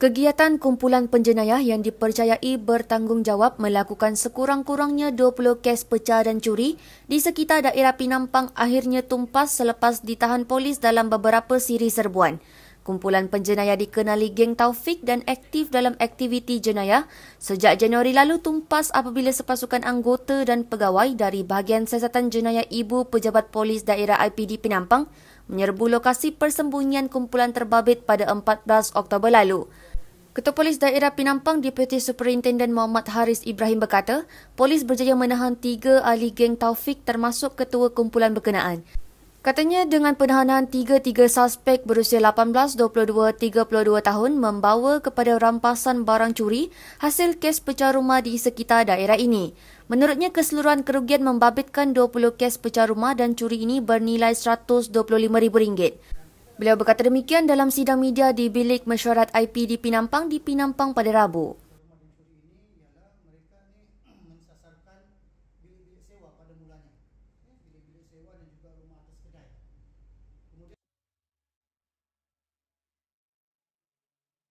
Kegiatan kumpulan penjenayah yang dipercayai bertanggungjawab melakukan sekurang-kurangnya 20 kes pecah dan curi di sekitar daerah Pinampang akhirnya tumpas selepas ditahan polis dalam beberapa siri serbuan. Kumpulan penjenayah dikenali geng Taufik dan aktif dalam aktiviti jenayah sejak Januari lalu tumpas apabila sepasukan anggota dan pegawai dari bahagian siasatan jenayah ibu pejabat polis daerah IPD Pinampang menyerbu lokasi persembunyian kumpulan terbabit pada 14 Oktober lalu. Ketua Polis Daerah Pinampang Deputy Superintendent Muhammad Haris Ibrahim berkata, polis berjaya menahan tiga ahli geng Taufik termasuk ketua kumpulan berkenaan. Katanya dengan penahanan tiga-tiga suspek berusia 18, 22, 32 tahun membawa kepada rampasan barang curi hasil kes pecah rumah di sekitar daerah ini. Menurutnya keseluruhan kerugian membabitkan 20 kes pecah rumah dan curi ini bernilai RM125,000. Beliau berkata demikian dalam sidang media di bilik mesyuarat IP di Pinampang di Pinampang pada Rabu. say, why don't you go to Martha's